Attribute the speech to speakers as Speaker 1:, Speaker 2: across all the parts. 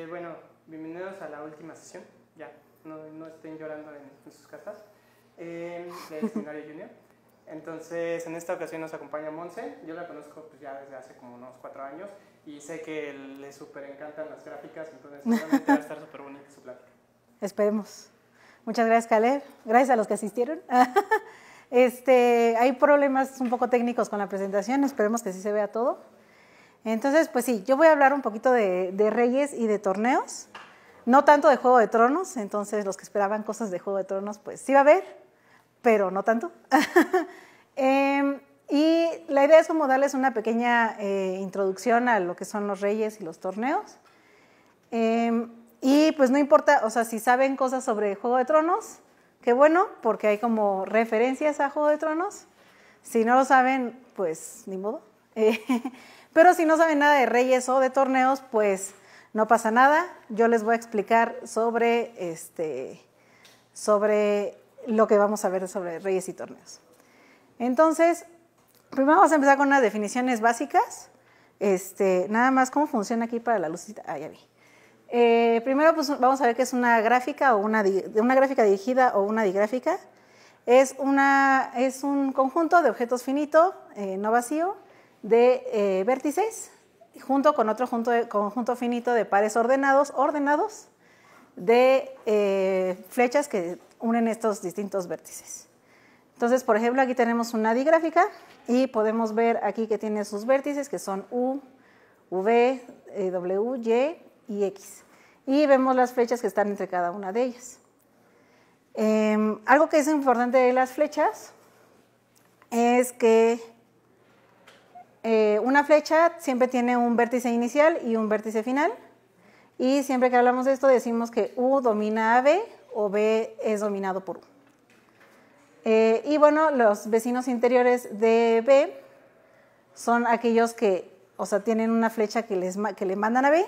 Speaker 1: Eh, bueno, bienvenidos a la última sesión, ya, no, no estén llorando en, sus casas, eh, em, del Seminario Junior. Entonces, en esta ocasión nos acompaña Monse, yo la conozco pues, ya desde hace como unos cuatro años y sé que le súper encantan las gráficas, entonces va a estar súper bonita su plática. Esperemos. Muchas gracias, Caleb. Gracias a los que asistieron. este, hay problemas un poco técnicos con la presentación, esperemos que sí se vea todo. Entonces, pues sí, yo voy a hablar un poquito de, reyes y de torneos, no tanto de Juego de Tronos, entonces los que esperaban cosas de Juego de Tronos, pues sí va a haber, pero no tanto. Em, y la idea es como darles una pequeña eh, introducción a lo que son los reyes y los torneos. Em, y pues no importa, o sea, si saben cosas sobre Juego de Tronos, qué bueno, porque hay como referencias a Juego de Tronos. Si no lo saben, pues ni modo. Pero si no saben nada de reyes o de torneos, pues no pasa nada. Yo les voy a explicar sobre, este, sobre lo que vamos a ver sobre reyes y torneos. Entonces, primero vamos a empezar con unas definiciones básicas. Este, nada más cómo funciona aquí para la luz? Ah, ya eh, primero, pues vamos a ver qué es una gráfica o una, gráfica dirigida o una digráfica. Es, una, es un conjunto de objetos finito, eh, no vacío, de eh, vértices junto con otro conjunto finito de pares ordenados, ordenados de eh, flechas que unen estos distintos vértices. Entonces, por ejemplo, aquí tenemos una digráfica y podemos ver aquí que tiene sus vértices que son U, V, eh, W, Y y X. Y vemos las flechas que están entre cada una de ellas. Em, algo que es importante de las flechas es que eh, una flecha siempre tiene un vértice inicial y un vértice final. Y siempre que hablamos de esto decimos que U domina a B o B es dominado por U. Eh, y bueno, los vecinos interiores de B son aquellos que, o sea, tienen una flecha que, les, que le mandan a B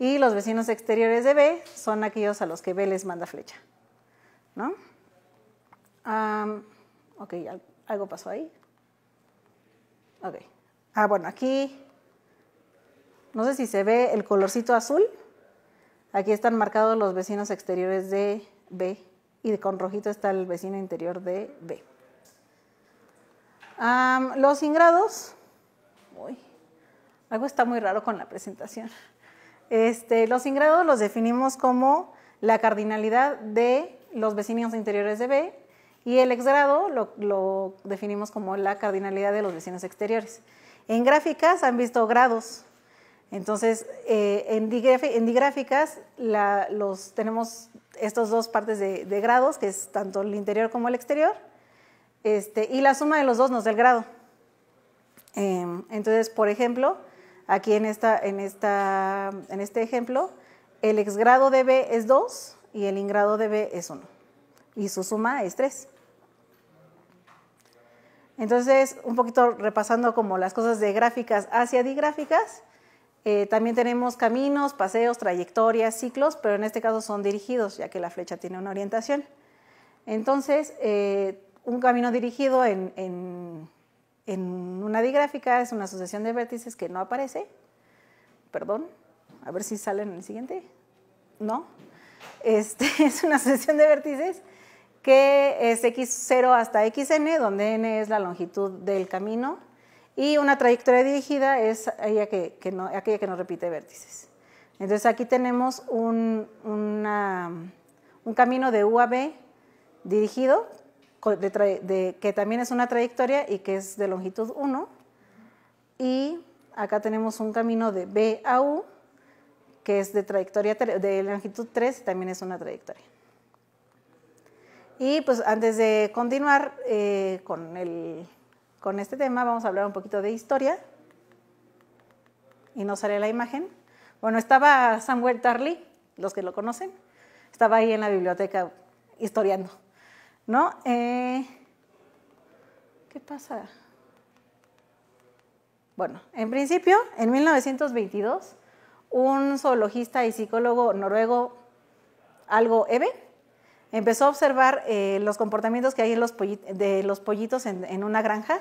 Speaker 1: y los vecinos exteriores de B son aquellos a los que B les manda flecha. ¿No? ok, algo pasó ahí. Ok. Ah, bueno, aquí, no sé si se ve el colorcito azul. Aquí están marcados los vecinos exteriores de B y con rojito está el vecino interior de B. los ingrados, uy, algo está muy raro con la presentación. Este, los ingrados los definimos como la cardinalidad de los vecinos interiores de B y el exgrado lo definimos como la cardinalidad de los vecinos exteriores. En gráficas han visto grados. Entonces, eh, en, digráficas tenemos estas dos partes de, grados, que es tanto el interior como el exterior, este, y la suma de los dos nos da el grado. Em, entonces, por ejemplo, aquí en, en, en este ejemplo, el exgrado de B es 2 y el ingrado de B es 1, y su suma es 3. Entonces, un poquito repasando como las cosas de gráficas hacia digráficas, eh, también tenemos caminos, paseos, trayectorias, ciclos, pero en este caso son dirigidos, ya que la flecha tiene una orientación. Entonces, eh, un camino dirigido en, una digráfica es una sucesión de vértices que no aparece. Perdón, a ver si sale en el siguiente. No. Este, es una sucesión de vértices que es X0 hasta XN, donde N es la longitud del camino, y una trayectoria dirigida es aquella que, no, repite vértices. Entonces aquí tenemos un, camino de U a B dirigido, que también es una trayectoria y que es de longitud 1, y acá tenemos un camino de B a U, que es de trayectoria de longitud 3 también es una trayectoria. Y pues antes de continuar eh, con, este tema, vamos a hablar un poquito de historia. Y no sale la imagen. Bueno, estaba Samuel Tarly, los que lo conocen, estaba ahí en la biblioteca historiando. ¿No? Eh, ¿Qué pasa? Bueno, en principio, en 1922, un zoologista y psicólogo noruego, Algo Eve, empezó a observar eh, los comportamientos que hay en los de los pollitos en, una granja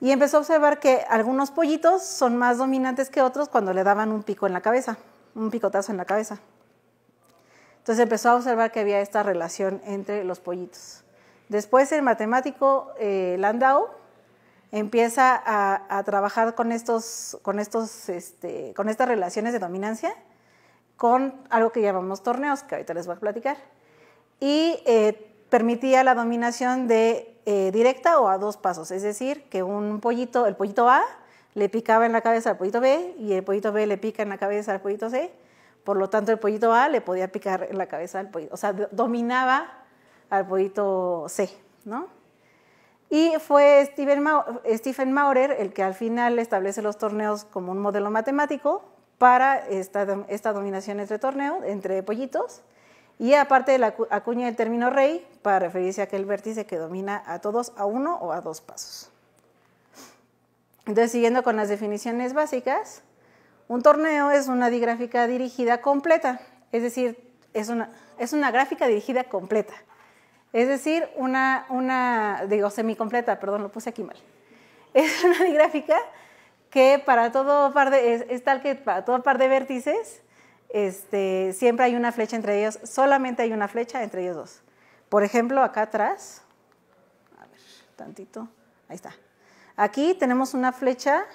Speaker 1: y empezó a observar que algunos pollitos son más dominantes que otros cuando le daban un pico en la cabeza, un picotazo en la cabeza. Entonces empezó a observar que había esta relación entre los pollitos. Después el matemático eh, Landau empieza a, trabajar con, estos, con, estos, este, con estas relaciones de dominancia con algo que llamamos torneos, que ahorita les voy a platicar y eh, permitía la dominación de eh, directa o a dos pasos, es decir, que un pollito, el pollito A le picaba en la cabeza al pollito B y el pollito B le pica en la cabeza al pollito C, por lo tanto el pollito A le podía picar en la cabeza al pollito, o sea, dominaba al pollito C, ¿no? Y fue Stephen, Maurer el que al final establece los torneos como un modelo matemático para esta, esta dominación entre torneos, entre pollitos, y aparte de la acuña el término rey para referirse a aquel vértice que domina a todos a uno o a dos pasos. Entonces, siguiendo con las definiciones básicas, un torneo es una digráfica dirigida completa, es decir, es una, es una gráfica dirigida completa. Es decir, una, una, digo, semicompleta, perdón, lo puse aquí mal. Es una digráfica que para todo par de, es, es tal que para todo par de vértices este, siempre hay una flecha entre ellos, solamente hay una flecha entre ellos dos. Por ejemplo, acá atrás, a ver, tantito, ahí está. Aquí tenemos una flecha,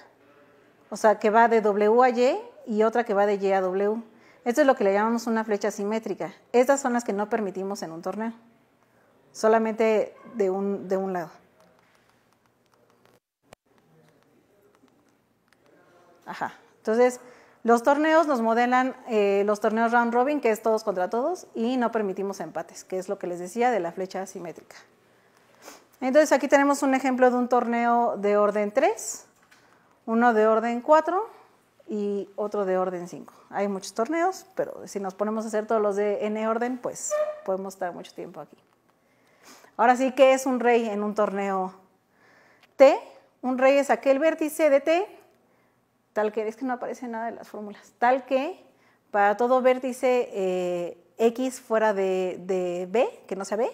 Speaker 1: o sea, que va de W a Y y otra que va de Y a W. Esto es lo que le llamamos una flecha simétrica. Estas son las que no permitimos en un torneo, solamente de un, de un lado. Ajá, entonces... Los torneos nos modelan eh, los torneos round robin, que es todos contra todos, y no permitimos empates, que es lo que les decía de la flecha asimétrica. Entonces aquí tenemos un ejemplo de un torneo de orden 3, uno de orden 4 y otro de orden 5. Hay muchos torneos, pero si nos ponemos a hacer todos los de n orden, pues podemos estar mucho tiempo aquí. Ahora sí, ¿qué es un rey en un torneo T? Un rey es aquel vértice de T tal que, es que no aparece nada de las fórmulas, tal que para todo vértice eh, X fuera de, B, que no sea B,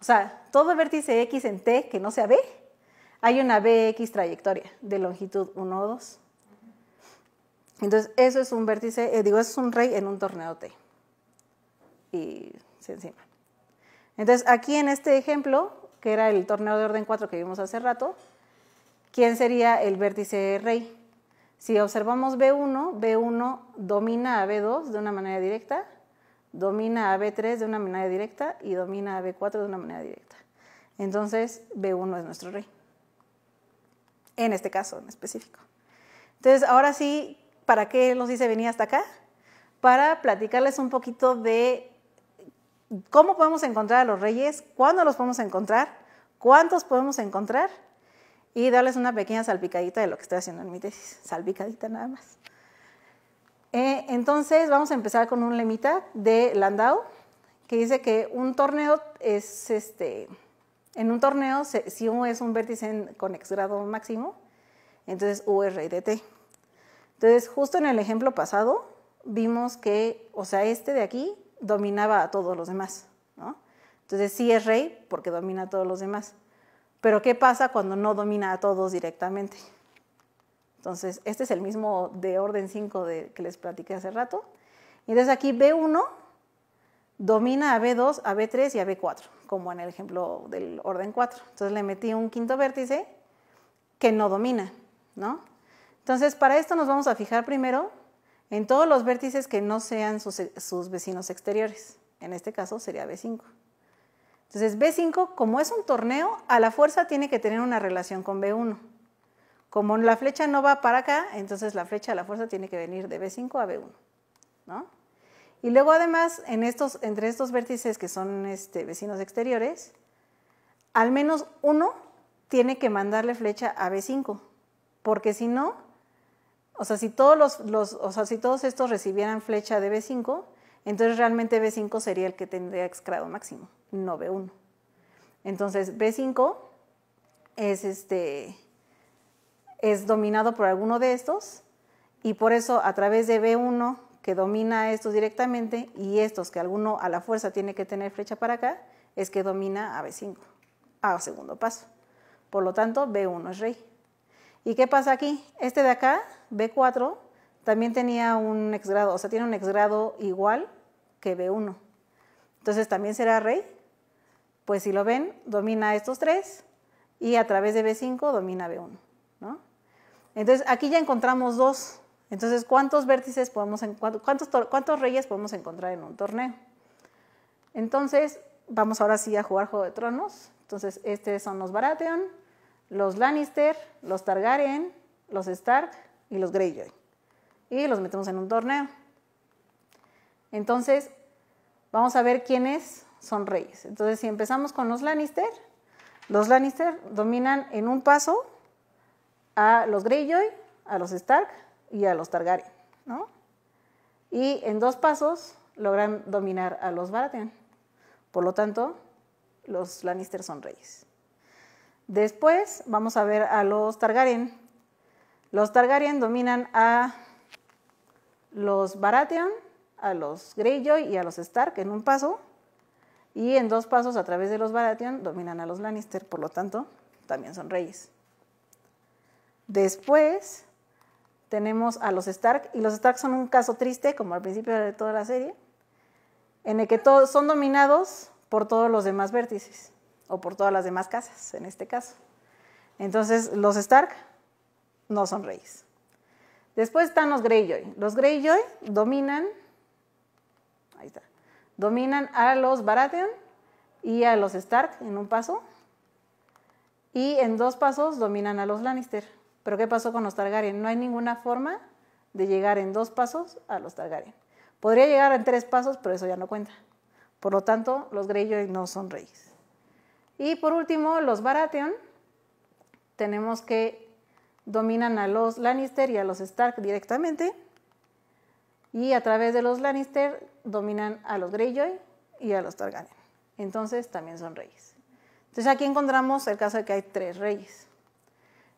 Speaker 1: o sea, todo vértice X en T que no sea B, hay una BX trayectoria de longitud 1 o 2. Entonces, eso es un vértice, eh, digo, eso es un rey en un torneo T. Y se encima. Entonces, aquí en este ejemplo, que era el torneo de orden 4 que vimos hace rato, ¿quién sería el vértice rey? Si observamos B1, B1 domina a B2 de una manera directa, domina a B3 de una manera directa y domina a B4 de una manera directa. Entonces, B1 es nuestro rey. En este caso en específico. Entonces, ahora sí, ¿para qué los hice venir hasta acá? Para platicarles un poquito de cómo podemos encontrar a los reyes, cuándo los podemos encontrar, cuántos podemos encontrar y darles una pequeña salpicadita de lo que estoy haciendo en mi tesis, salpicadita nada más. Eh, entonces vamos a empezar con un lemita de Landau que dice que un torneo es este, en un torneo si U es un vértice con x grado máximo, entonces U es rey de t. Entonces justo en el ejemplo pasado vimos que, o sea, este de aquí dominaba a todos los demás, ¿no? Entonces sí es rey porque domina a todos los demás. Pero ¿qué pasa cuando no domina a todos directamente? Entonces, este es el mismo de orden 5 que les platiqué hace rato. Y entonces aquí B1 domina a B2, a B3 y a B4, como en el ejemplo del orden 4. Entonces le metí un quinto vértice que no domina, ¿no? Entonces, para esto nos vamos a fijar primero en todos los vértices que no sean sus vecinos exteriores. En este caso sería B5. Entonces, B5, como es un torneo, a la fuerza tiene que tener una relación con B1. Como la flecha no va para acá, entonces la flecha a la fuerza tiene que venir de B5 a B1. Y luego además, en estos, entre estos vértices que son este, vecinos exteriores, al menos uno tiene que mandarle flecha a B5, porque si no, o sea, si todos, los, todos estos recibieran flecha de B5, entonces realmente B5 sería el que tendría excrado máximo no B1. Entonces, B5 es este es dominado por alguno de estos y por eso a través de B1 que domina estos directamente y estos que alguno a la fuerza tiene que tener flecha para acá, es que domina a B5, a segundo paso. Por lo tanto, B1 es rey. ¿Y qué pasa aquí? Este de acá, B4, también tenía un exgrado, o sea, tiene un exgrado igual que B1. Entonces, ¿también será rey? pues si lo ven, domina estos tres y a través de B5 domina B1. Entonces, aquí ya encontramos dos. Entonces, ¿cuántos vértices podemos, cuántos, cuántos reyes podemos encontrar en un torneo? Entonces, vamos ahora sí a jugar Juego de Tronos. Entonces, estos son los Baratheon, los Lannister, los Targaryen, los Stark y los Greyjoy. Y los metemos en un torneo. Entonces, vamos a ver quién es son reyes. Entonces, si empezamos con los Lannister, los Lannister dominan en un paso a los Greyjoy, a los Stark y a los Targaryen, ¿no? Y en dos pasos logran dominar a los Baratheon. Por lo tanto, los Lannister son reyes. Después vamos a ver a los Targaryen. Los Targaryen dominan a los Baratheon, a los Greyjoy y a los Stark en un paso y en dos pasos a través de los Baratheon dominan a los Lannister, por lo tanto, también son reyes. Después tenemos a los Stark, y los Stark son un caso triste, como al principio de toda la serie, en el que todos son dominados por todos los demás vértices, o por todas las demás casas, en este caso. Entonces, los Stark no son reyes. Después están los Greyjoy. Los Greyjoy dominan Dominan a los Baratheon y a los Stark en un paso. Y en dos pasos dominan a los Lannister. Pero ¿qué pasó con los Targaryen? No hay ninguna forma de llegar en dos pasos a los Targaryen. Podría llegar en tres pasos, pero eso ya no cuenta. Por lo tanto, los Greyjoy no son reyes. Y por último, los Baratheon. Tenemos que dominan a los Lannister y a los Stark directamente. Y a través de los Lannister dominan a los Greyjoy y a los Targaryen. Entonces también son reyes. Entonces aquí encontramos el caso de que hay tres reyes.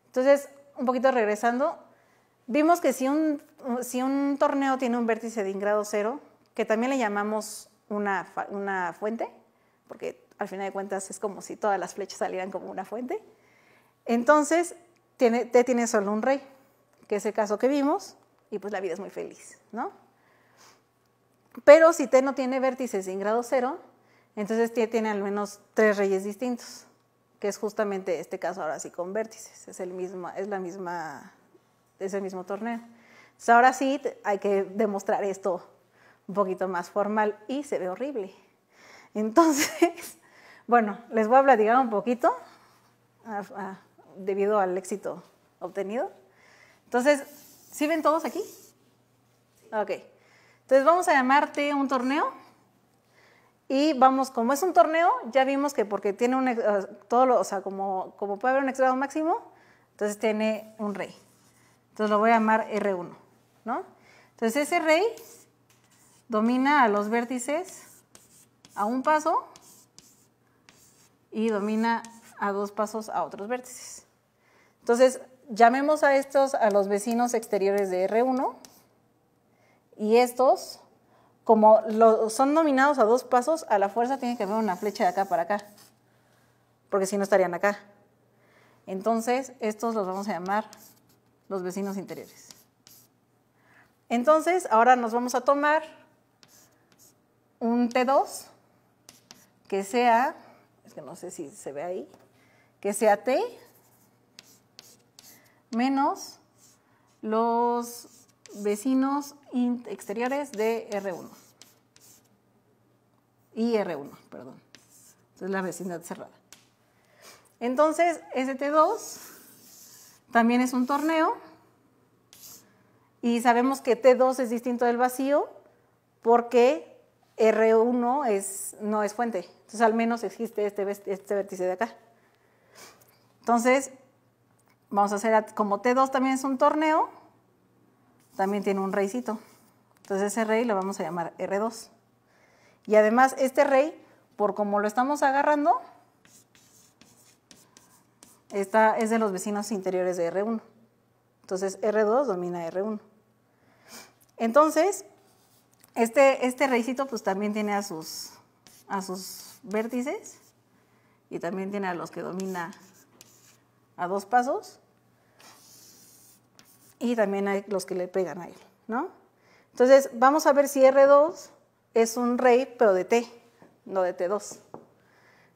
Speaker 1: Entonces, un poquito regresando, vimos que si un, si un torneo tiene un vértice de grado cero, que también le llamamos una, fuente, porque al final de cuentas es como si todas las flechas salieran como una fuente, entonces tiene, te tiene solo un rey, que es el caso que vimos, y pues la vida es muy feliz, ¿no? Pero si T no tiene vértices en grado cero, entonces T tiene al menos tres reyes distintos, que es justamente este caso ahora sí con vértices, es el mismo, es la misma, es mismo torneo. Entonces ahora sí hay que demostrar esto un poquito más formal y se ve horrible. Entonces, bueno, les voy a platicar un poquito debido al éxito obtenido. Entonces, ¿sí ven todos aquí? Ok. Entonces vamos a llamarte un torneo y vamos, como es un torneo, ya vimos que porque tiene un, todo o sea, como, como puede haber un exgrado máximo, entonces tiene un rey. Entonces lo voy a llamar R1, ¿no? Entonces ese rey domina a los vértices a un paso y domina a dos pasos a otros vértices. Entonces, llamemos a estos a los vecinos exteriores de R1 y estos, como son nominados a dos pasos, a la fuerza tiene que haber una flecha de acá para acá, porque si no estarían acá. Entonces, estos los vamos a llamar los vecinos interiores. Entonces, ahora nos vamos a tomar un T2 que sea, es que no sé si se ve ahí, que sea T menos los vecinos exteriores de R1. Y R1, perdón. Entonces la vecindad cerrada. Entonces, ST2 también es un torneo. Y sabemos que T2 es distinto del vacío porque R1 es, no es fuente. Entonces, al menos existe este, este vértice de acá. Entonces, vamos a hacer como T2 también es un torneo, también tiene un reycito. Entonces ese rey lo vamos a llamar R2. Y además este rey, por como lo estamos agarrando, es de los vecinos interiores de R1. Entonces R2 domina R1. Entonces, este, este reycito pues también tiene a sus, a sus vértices y también tiene a los que domina a dos pasos y también hay los que le pegan a él, ¿no? Entonces, vamos a ver si R2 es un rey, pero de T, no de T2.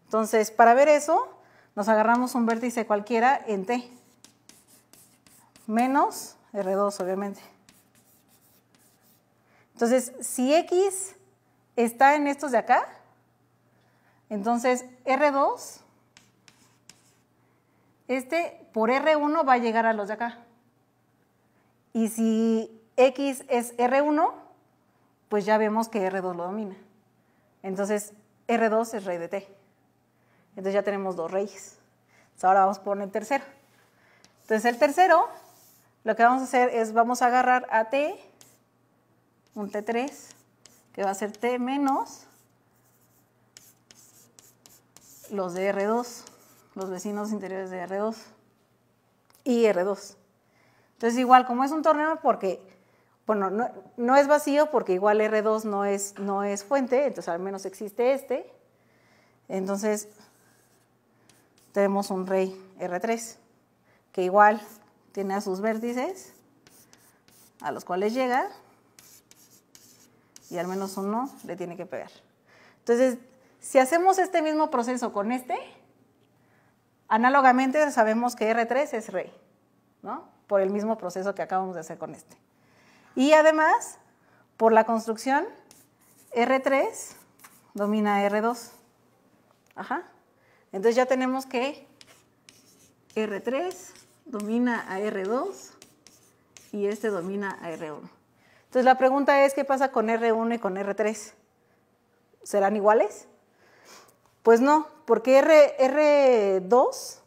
Speaker 1: Entonces, para ver eso, nos agarramos un vértice cualquiera en T, menos R2, obviamente. Entonces, si X está en estos de acá, entonces R2, este por R1 va a llegar a los de acá. Y si X es R1, pues ya vemos que R2 lo domina. Entonces, R2 es rey de T. Entonces ya tenemos dos reyes. Entonces ahora vamos poner el tercero. Entonces el tercero, lo que vamos a hacer es, vamos a agarrar a T, un T3, que va a ser T menos los de R2, los vecinos interiores de R2 y R2. Entonces, igual, como es un torneo, porque, bueno, no, es vacío porque igual R2 no es, no es fuente, entonces al menos existe este. Entonces, tenemos un rey R3, que igual tiene a sus vértices, a los cuales llega, y al menos uno le tiene que pegar. Entonces, si hacemos este mismo proceso con este, análogamente sabemos que R3 es rey, ¿no? por el mismo proceso que acabamos de hacer con este. Y además, por la construcción, R3 domina R2. Ajá. Entonces ya tenemos que R3 domina a R2 y este domina a R1. Entonces la pregunta es, ¿qué pasa con R1 y con R3? ¿Serán iguales? Pues no, porque R, R2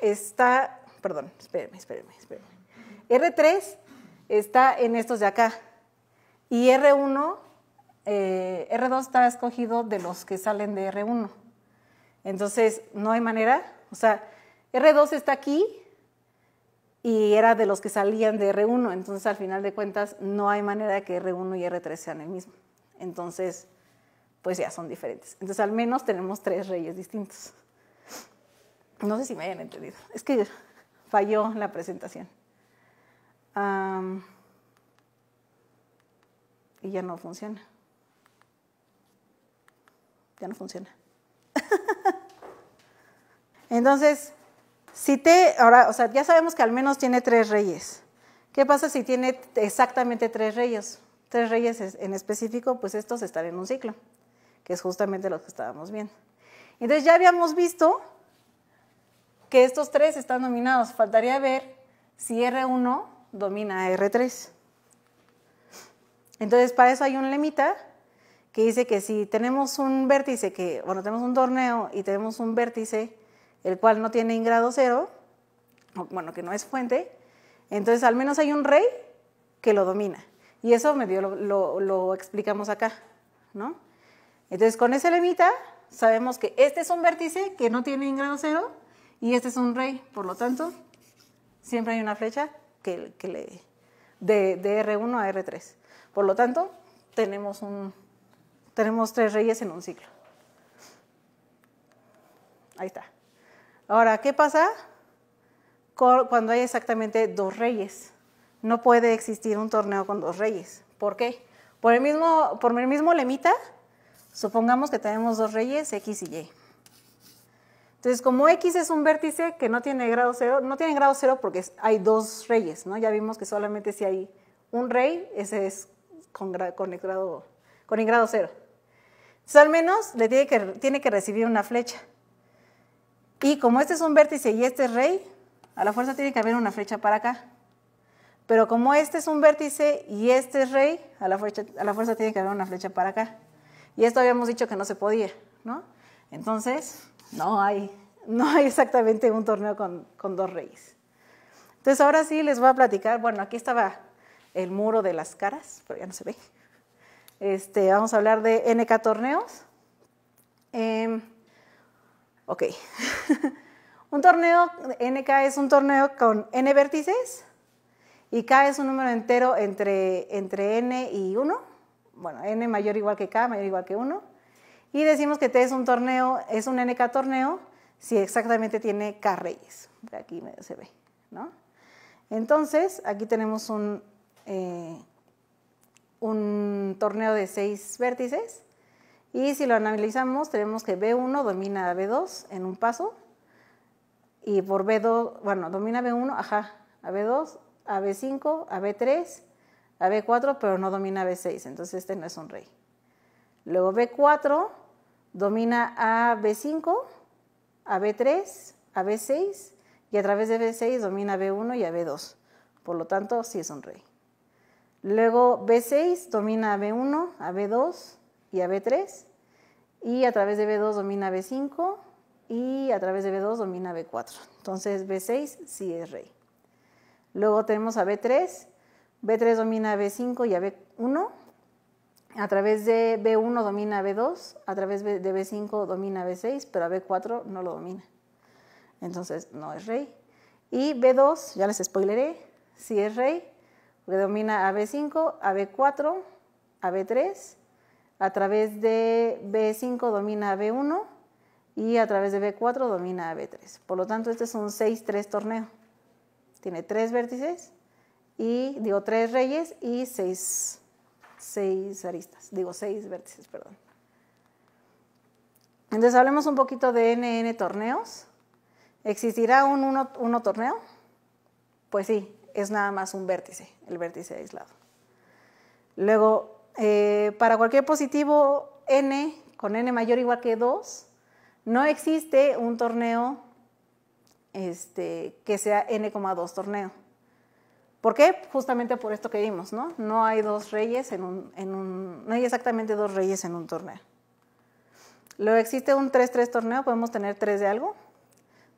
Speaker 1: está... Perdón, espérenme, espérenme, espérenme. R3 está en estos de acá y R1, eh, R2 está escogido de los que salen de R1. Entonces, no hay manera. O sea, R2 está aquí y era de los que salían de R1. Entonces, al final de cuentas, no hay manera de que R1 y R3 sean el mismo. Entonces, pues ya son diferentes. Entonces, al menos tenemos tres reyes distintos. No sé si me hayan entendido. Es que falló la presentación y ya no funciona. Ya no funciona. Entonces, si te, ahora, o sea, ya sabemos que al menos tiene tres reyes. ¿Qué pasa si tiene exactamente tres reyes? Tres reyes en específico, pues estos están en un ciclo, que es justamente lo que estábamos viendo. Entonces ya habíamos visto que estos tres están nominados. Faltaría ver si R1 domina R3. Entonces, para eso hay un lemita que dice que si tenemos un vértice, que, bueno, tenemos un torneo y tenemos un vértice el cual no tiene ingrado cero, bueno, que no es fuente, entonces al menos hay un rey que lo domina. Y eso medio lo, lo, explicamos acá, ¿no? Entonces, con ese lemita sabemos que este es un vértice que no tiene ingrado cero y este es un rey, por lo tanto, siempre hay una flecha que, de, R1 a R3. Por lo tanto, tenemos, un, tenemos tres reyes en un ciclo. Ahí está. Ahora, ¿qué pasa cuando hay exactamente dos reyes? No puede existir un torneo con dos reyes. ¿Por qué? Por el mismo, por el mismo lemita, supongamos que tenemos dos reyes, X y Y. Entonces, como X es un vértice que no tiene grado cero, no tiene grado cero porque hay dos reyes, ¿no? Ya vimos que solamente si hay un rey, ese es con, el, grado, con el grado cero. Entonces, al menos le tiene que, tiene que recibir una flecha. Y como este es un vértice y este es rey, a la fuerza tiene que haber una flecha para acá. Pero como este es un vértice y este es rey, a la fuerza, a la fuerza tiene que haber una flecha para acá. Y esto habíamos dicho que no se podía, ¿no? Entonces, no hay, no hay exactamente un torneo con, con dos reyes. Entonces ahora sí les voy a platicar, bueno, aquí estaba el muro de las caras, pero ya no se ve. Este, vamos a hablar de NK torneos. Em, ok. un torneo, NK es un torneo con N vértices y K es un número entero entre, entre N y 1. Bueno, N mayor o igual que K, mayor o igual que 1. Y decimos que T es un torneo, es un NK torneo, si exactamente tiene K reyes. Aquí se ve, ¿no? Entonces, aquí tenemos un, eh, un torneo de seis vértices. Y si lo analizamos, tenemos que B1 domina a B2 en un paso. Y por B2, bueno, domina B1, ajá, a B2, a B5, a B3, a B4, pero no domina a B6. Entonces este no es un rey. Luego B4 domina a B5, a B3, a B6 y a través de B6 domina a B1 y a B2. Por lo tanto, sí es un rey. Luego B6 domina a B1, a B2 y a B3 y a través de B2 domina a B5 y a través de B2 domina a B4. Entonces B6 sí es rey. Luego tenemos a B3, B3 domina a B5 y a B1 a través de B1 domina B2, a través de B5 domina B6, pero a B4 no lo domina. Entonces no es rey. Y B2, ya les spoileré, sí es rey, porque domina a B5, a B4, a B3, a través de B5 domina a B1 y a través de B4 domina a B3. Por lo tanto, este es un 6-3 torneo. Tiene tres vértices y digo tres reyes y seis seis aristas, digo seis vértices, perdón. Entonces hablemos un poquito de NN torneos. ¿Existirá un uno, torneo? Pues sí, es nada más un vértice, el vértice aislado. Luego, eh, para cualquier positivo n con n mayor o igual que 2, no existe un torneo este, que sea n,2 torneo. ¿Por qué? Justamente por esto que vimos, ¿no? No hay dos reyes en un, no hay exactamente dos reyes en un torneo. ¿Lo existe un 3-3 torneo, podemos tener tres de algo.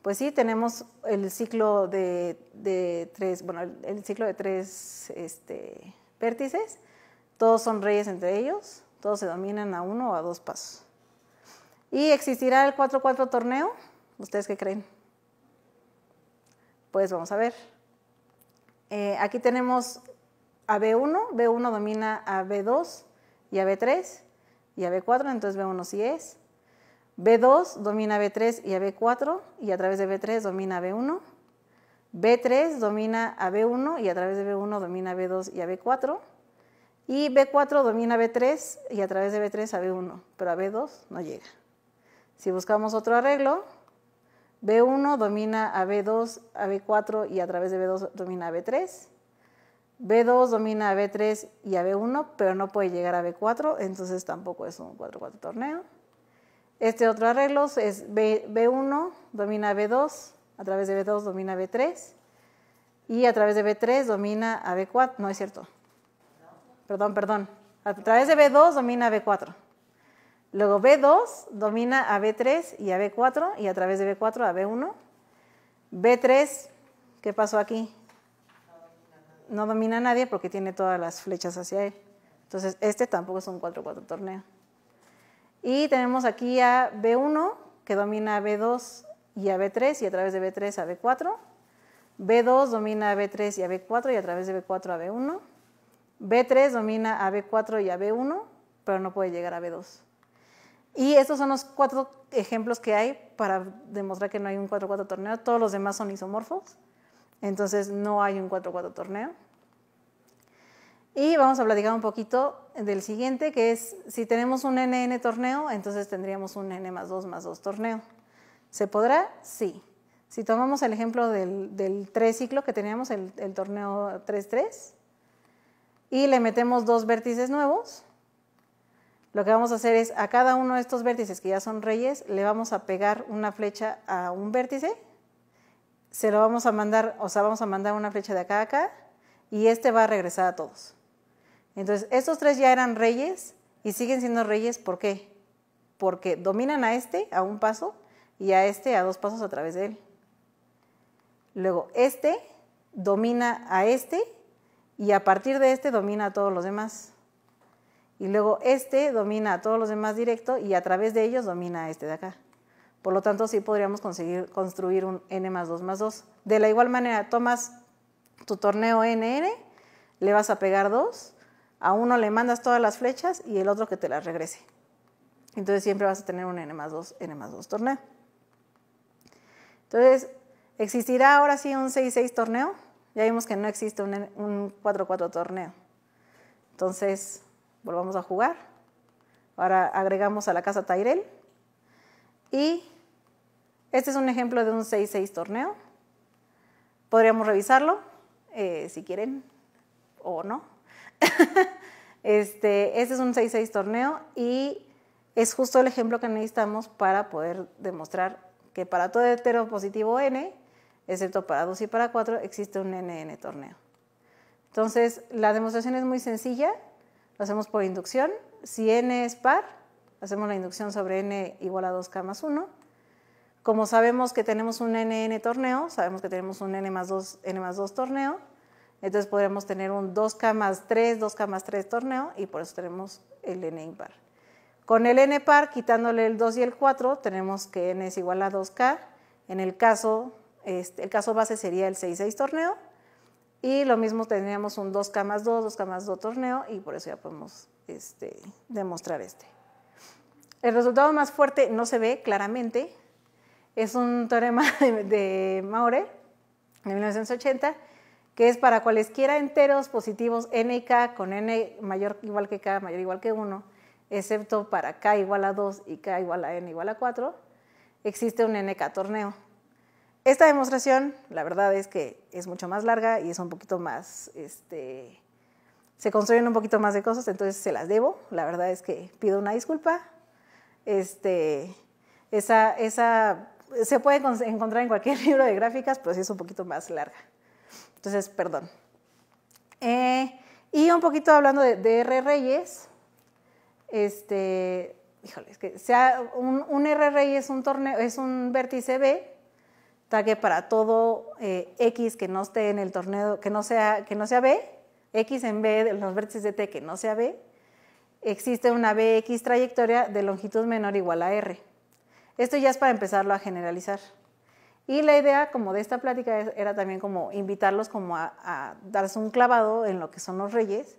Speaker 1: Pues sí, tenemos el ciclo de, tres, bueno, el ciclo de tres este, vértices. Todos son reyes entre ellos, todos se dominan a uno o a dos pasos. ¿Y existirá el 4-4 torneo? ¿Ustedes qué creen? Pues vamos a ver aquí tenemos a B1, B1 domina a B2 y a B3 y a B4, entonces B1 sí es. B2 domina a B3 y a B4 y a través de B3 domina a B1. B3 domina a B1 y a través de B1 domina a B2 y a B4. Y B4 domina a B3 y a través de B3 a B1, pero a B2 no llega. Si buscamos otro arreglo, B1 domina a B2, a B4 y a través de B2 domina a B3. B2 domina a B3 y a B1, pero no puede llegar a B4, entonces tampoco es un 4-4 torneo. Este otro arreglo es B, 1 domina a B2, a través de B2 domina a B3 y a través de B3 domina a B4, no es cierto. Perdón, perdón. A través de B2 domina a B4. Luego B2 domina a B3 y a B4 y a través de B4 a B1. B3, ¿qué pasó aquí? No domina a nadie porque tiene todas las flechas hacia él. Entonces, este tampoco es un 4-4 torneo. Y tenemos aquí a B1 que domina a B2 y a B3 y a través de B3 a B4. B2 domina a B3 y a B4 y a través de B4 a B1. B3 domina a B4 y a B1, pero no puede llegar a B2. Y estos son los cuatro ejemplos que hay para demostrar que no hay un 4-4 torneo. Todos los demás son isomorfos, entonces no hay un 4-4 torneo. Y vamos a platicar un poquito del siguiente, que es si tenemos un NN torneo, entonces tendríamos un N más 2 más 2 torneo. ¿Se podrá? Sí. Si tomamos el ejemplo del, del 3 ciclo que teníamos, el, el torneo 3-3, y le metemos dos vértices nuevos, lo que vamos a hacer es a cada uno de estos vértices que ya son reyes, le vamos a pegar una flecha a un vértice, se lo vamos a mandar, o sea, vamos a mandar una flecha de acá a acá y este va a regresar a todos. Entonces, estos tres ya eran reyes y siguen siendo reyes, ¿por qué? Porque dominan a este a un paso y a este a dos pasos a través de él. Luego, este domina a este y a partir de este domina a todos los demás y luego este domina a todos los demás directo y a través de ellos domina a este de acá. Por lo tanto, sí podríamos conseguir construir un n más 2 más 2. De la igual manera, tomas tu torneo NN, le vas a pegar dos a uno le mandas todas las flechas y el otro que te las regrese. Entonces siempre vas a tener un n más 2, n más 2 torneo. Entonces, ¿existirá ahora sí un 6-6 torneo? Ya vimos que no existe un 4-4 torneo. Entonces, volvamos a jugar. Ahora agregamos a la casa Tyrell. Y este es un ejemplo de un 6-6 torneo. Podríamos revisarlo, eh, si quieren o no. Este, este, es un 6-6 torneo y es justo el ejemplo que necesitamos para poder demostrar que para todo hetero positivo n, excepto para 2 y para 4, existe un NN torneo. Entonces, la demostración es muy sencilla, lo hacemos por inducción. Si n es par, hacemos la inducción sobre n igual a 2k más 1. Como sabemos que tenemos un nn torneo, sabemos que tenemos un n más 2, n más 2 torneo, entonces podremos tener un 2k más 3, 2k más 3 torneo y por eso tenemos el n impar. Con el n par, quitándole el 2 y el 4, tenemos que n es igual a 2k. En el caso, este, el caso base sería el 6, 6 torneo y lo mismo teníamos un 2 k más 2, 2 k más 2 torneo y por eso ya podemos este, demostrar este. El resultado más fuerte no se ve claramente, es un teorema de, de Maurer de 1980 que es para cualesquiera enteros positivos n y k con n mayor igual que k mayor igual que 1, excepto para k igual a 2 y k igual a n igual a 4, existe un nk torneo. Esta demostración, la verdad es que es mucho más larga y es un poquito más, este, se construyen un poquito más de cosas, entonces se las debo. La verdad es que pido una disculpa. Este, esa, esa se puede encontrar en cualquier libro de gráficas, pero sí es un poquito más larga. Entonces, perdón. Eh, y un poquito hablando de, de, R este, es que sea un, un un torneo, es un vértice B que para todo eh, X que no esté en el torneo, que no sea, que no sea B, X en B de los vértices de T que no sea B, existe una BX trayectoria de longitud menor igual a R. Esto ya es para empezarlo a generalizar. Y la idea como de esta plática era también como invitarlos como a, a, darse un clavado en lo que son los reyes,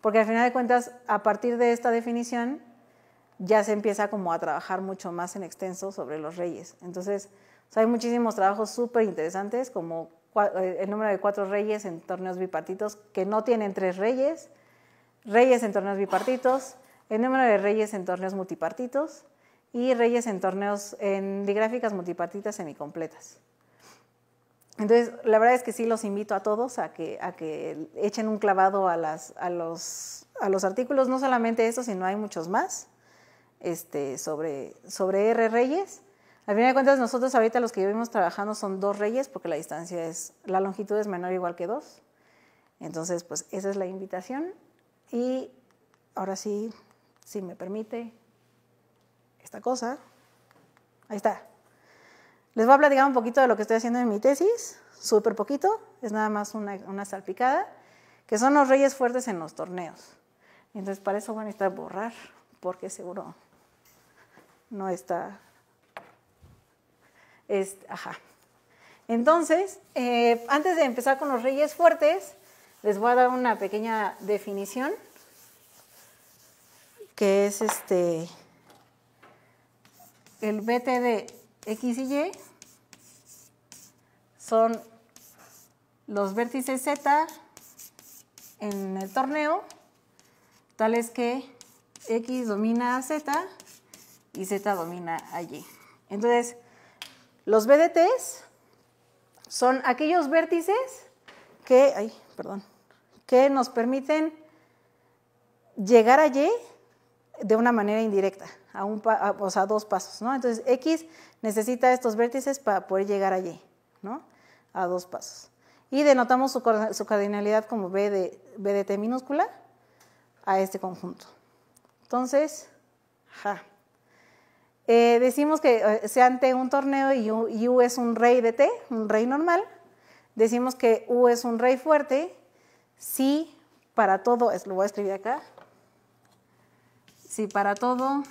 Speaker 1: porque al final de cuentas, a partir de esta definición, ya se empieza como a trabajar mucho más en extenso sobre los reyes. Entonces, hay muchísimos trabajos súper interesantes, como eh, el número de cuatro reyes en torneos bipartitos que no tienen tres reyes, reyes en torneos bipartitos, el número de reyes en torneos multipartitos y reyes en torneos en digráficas multipartitas semicompletas. Entonces, la verdad es que sí los invito a todos a que, echen un clavado a, los, artículos, no solamente estos, sino hay muchos más este, sobre, sobre R. Reyes. Al final de cuentas, nosotros ahorita los que vivimos trabajando son dos reyes, porque la distancia es, la longitud es menor o igual que dos. Entonces, pues esa es la invitación. Y ahora sí, si me permite, esta cosa. Ahí está. Les voy a platicar un poquito de lo que estoy haciendo en mi tesis, súper poquito, es nada más una, una, salpicada, que son los reyes fuertes en los torneos. Entonces, para eso van a necesitar borrar, porque seguro no está entonces, eh, antes de empezar con los reyes fuertes, les voy a dar una pequeña definición, que es este, el BT de X y Y, son los vértices Z en el torneo, tales que X domina a Z y Z domina a Y. Entonces, los BDTs son aquellos vértices que, perdón, que nos permiten llegar a Y de una manera indirecta, a, un dos pasos, ¿no? Entonces, X necesita estos vértices para poder llegar a Y, ¿no? A dos pasos. Y denotamos su, cardinalidad como BDT minúscula a este conjunto. Entonces, ja. Eh, decimos que eh, ante un torneo y U, es un rey de T, un rey normal. Decimos que U es un rey fuerte si para todo, es, lo voy a escribir acá, si para todo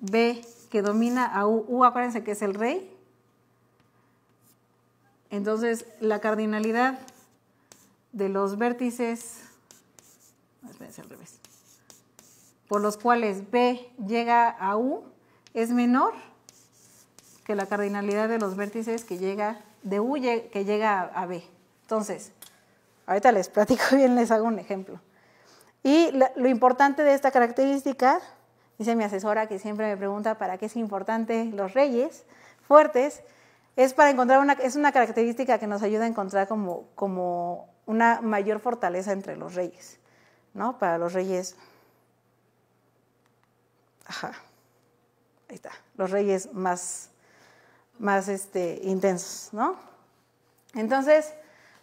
Speaker 1: B que domina a U, U acuérdense que es el rey, entonces la cardinalidad de los vértices, espérense al revés, por los cuales B llega a U es menor que la cardinalidad de los vértices que llega de U que llega a B. Entonces, ahorita les platico bien, les hago un ejemplo. Y lo importante de esta característica, dice mi asesora que siempre me pregunta para qué es importante los reyes fuertes, es para encontrar una, es una característica que nos ayuda a encontrar como, como una mayor fortaleza entre los reyes, ¿no? Para los reyes Ajá. Ahí está. Los reyes más, más este, intensos, ¿no? Entonces,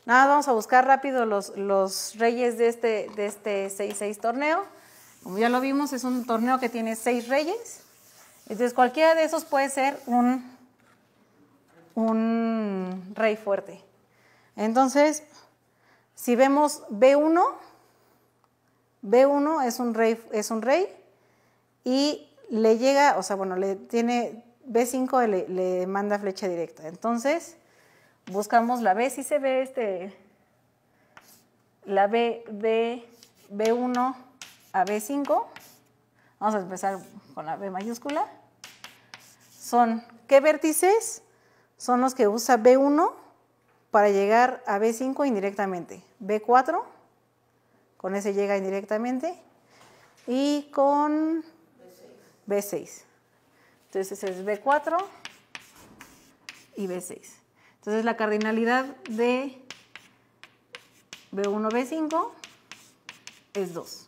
Speaker 1: nada, vamos a buscar rápido los, reyes de este, de este 6-6 torneo. Como ya lo vimos, es un torneo que tiene seis reyes. Entonces, cualquiera de esos puede ser un, un rey fuerte. Entonces, si vemos B1, B1 es un rey, es un rey y le llega, o sea, bueno, le tiene B5, le, le manda flecha directa. Entonces, buscamos la B, si se ve este, la B, B, B1 a B5. Vamos a empezar con la B mayúscula. Son, ¿qué vértices? Son los que usa B1 para llegar a B5 indirectamente. B4, con ese llega indirectamente. Y con B6. Entonces es B4 y B6. Entonces la cardinalidad de B1, B5 es 2.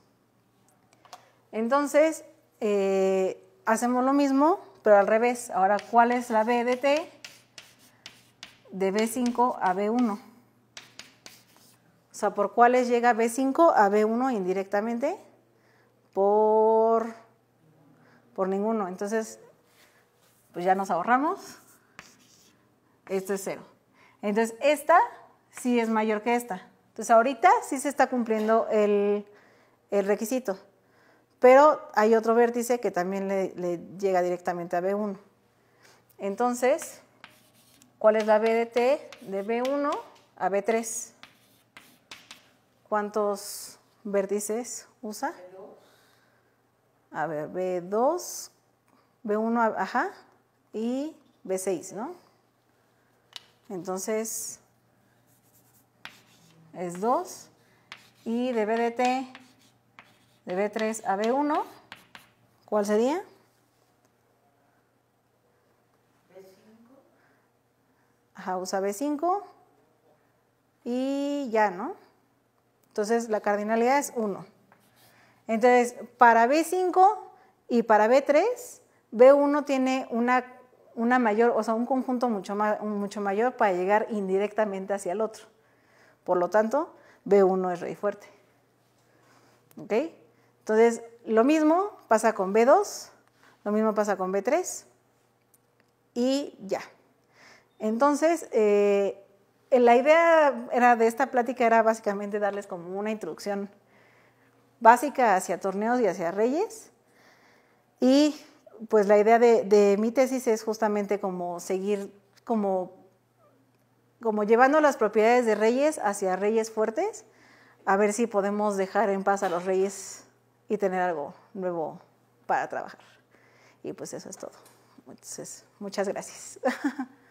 Speaker 1: Entonces eh, hacemos lo mismo, pero al revés. Ahora, ¿cuál es la B de T? De B5 a B1. O sea, ¿por cuáles llega B5 a B1 indirectamente? Por por ninguno. Entonces, pues ya nos ahorramos. Esto es cero. Entonces, esta sí es mayor que esta. Entonces, ahorita sí se está cumpliendo el, requisito. Pero hay otro vértice que también le, le, llega directamente a B1. Entonces, ¿cuál es la B de T de B1 a B3? ¿Cuántos vértices usa? A ver, B2, B1, ajá, y B6, ¿no? Entonces, es 2. Y de BDT, de B3 a B1, ¿cuál sería? B5. Ajá, usa B5. Y ya, ¿no? Entonces, la cardinalidad es 1. Entonces, para B5 y para B3, B1 tiene una, mayor, o sea, un conjunto mucho, mayor para llegar indirectamente hacia el otro. Por lo tanto, B1 es rey fuerte. ¿Ok? Entonces, lo mismo pasa con B2, lo mismo pasa con B3 y ya. Entonces, eh, la idea era de esta plática era básicamente darles como una introducción básica hacia torneos y hacia reyes. Y pues la idea de, mi tesis es justamente como seguir, como, como llevando las propiedades de reyes hacia reyes fuertes, a ver si podemos dejar en paz a los reyes y tener algo nuevo para trabajar. Y pues eso es todo. Entonces, muchas gracias.